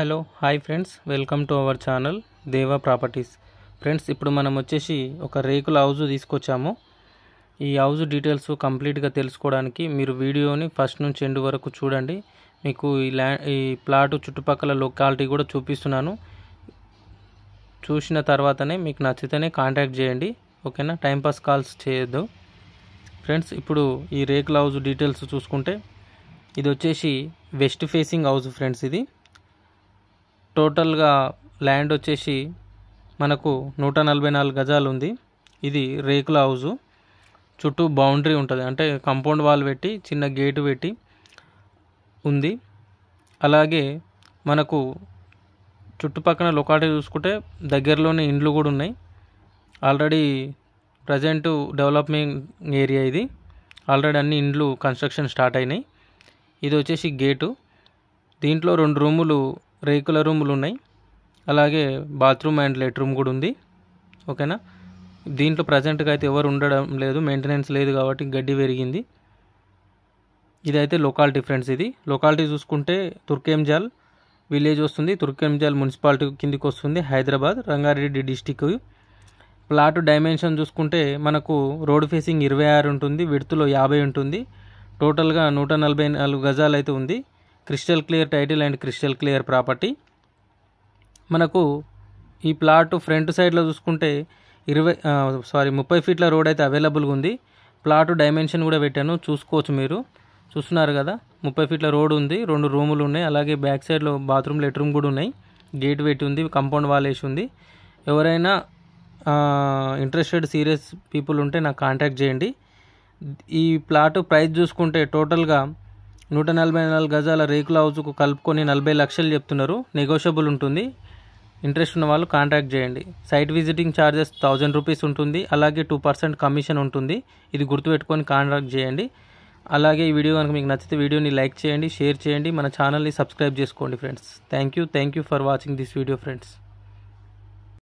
hello hi friends welcome to our channel Deva properties friends ఇప్పుడు మనం వచ్చేసి ఒక రేకుల హౌజ్ తీసుకొచ్చాము ఈ హౌజ్ డీటెయిల్స్ కంప్లీట్గా తెలుసుకోవడానికి మీరు వీడియోని ఫస్ట్ నుంచి ఎండు వరకు చూడండి మీకు ఈ ల్యాండ్ ఈ ప్లాట్ చుట్టుపక్కల లొకాలిటీ కూడా చూపిస్తున్నాను చూసిన తర్వాతనే మీకు నచ్చితేనే కాంటాక్ట్ చేయండి ఓకేనా టైంపాస్ కాల్స్ చేయొద్దు ఫ్రెండ్స్ ఇప్పుడు ఈ రేకుల హౌజ్ డీటెయిల్స్ చూసుకుంటే ఇది వచ్చేసి వెస్ట్ ఫేసింగ్ హౌజ్ ఫ్రెండ్స్ ఇది టోటల్గా ల్యాండ్ వచ్చేసి మనకు నూట నలభై నాలుగు గజాలు ఉంది ఇది రేకుల హౌజు చుట్టూ బౌండరీ ఉంటుంది అంటే కంపౌండ్ వాల్ పెట్టి చిన్న గేటు పెట్టి ఉంది అలాగే మనకు చుట్టుపక్కన లొకాటీ చూసుకుంటే దగ్గరలోనే ఇండ్లు కూడా ఉన్నాయి ఆల్రెడీ ప్రజెంట్ డెవలప్మెంట్ ఏరియా ఇది ఆల్రెడీ అన్ని ఇండ్లు కన్స్ట్రక్షన్ స్టార్ట్ అయినాయి ఇది వచ్చేసి గేటు దీంట్లో రెండు రూములు రేకుల రూములు ఉన్నాయి అలాగే బాత్రూమ్ అండ్ లెట్రూమ్ కూడా ఉంది ఓకేనా దీంట్లో ప్రజెంట్గా అయితే ఎవరు ఉండడం లేదు మెయింటెనెన్స్ లేదు కాబట్టి గడ్డి పెరిగింది ఇదైతే లొకాలిటీ ఫ్రెండ్స్ ఇది లొకాలిటీ చూసుకుంటే తుర్కేంజాల్ విలేజ్ వస్తుంది తుర్కేంజాల్ మున్సిపాలిటీ కిందికి వస్తుంది Hyderabad Rangareddy district plot dimension చూసుకుంటే మనకు రోడ్ ఫేసింగ్ ఇరవై ఆరు ఉంటుంది విడుతులో యాభై ఉంటుంది టోటల్గా నూట నలభై నాలుగు గజాలు అయితే ఉంది crystal clear title and crystal clear property మనకు ఈ ప్లాట్ ఫ్రంట్ సైడ్లో చూసుకుంటే ఇరవై సారీ ముప్పై ఫీట్ల రోడ్ అయితే అవైలబుల్గా ఉంది ప్లాట్ డైమెన్షన్ కూడా పెట్టాను చూసుకోవచ్చు మీరు చూస్తున్నారు కదా ముప్పై ఫీట్ల రోడ్ ఉంది రెండు రూములు ఉన్నాయి అలాగే బ్యాక్ సైడ్లో బాత్రూమ్ లెట్రూమ్ కూడా ఉన్నాయి గేట్ పెట్టి ఉంది కంపౌండ్ వాల్ వేసి ఉంది ఎవరైనా ఇంట్రెస్టెడ్ సీరియస్ పీపుల్ ఉంటే నాకు కాంటాక్ట్ చేయండి ఈ ప్లాట్ ప్రైస్ చూసుకుంటే టోటల్గా నూట నలభై నాలుగు గజాల రేకుల హౌస్కు కలుపుకొని నలభై లక్షలు చెప్తున్నారు నెగోషియబుల్ ఉంటుంది ఇంట్రెస్ట్ ఉన్న వాళ్ళు కాంటాక్ట్ చేయండి site visiting charges thousand rupees ఉంటుంది అలాగే టూ పర్సెంట్ కమిషన్ ఉంటుంది ఇది గుర్తుపెట్టుకొని కాంటాక్ట్ చేయండి అలాగే ఈ వీడియో కనుక మీకు నచ్చితే వీడియోని లైక్ చేయండి షేర్ చేయండి మన ఛానల్ని సబ్స్క్రైబ్ చేసుకోండి friends thank you thank you for watching this video friends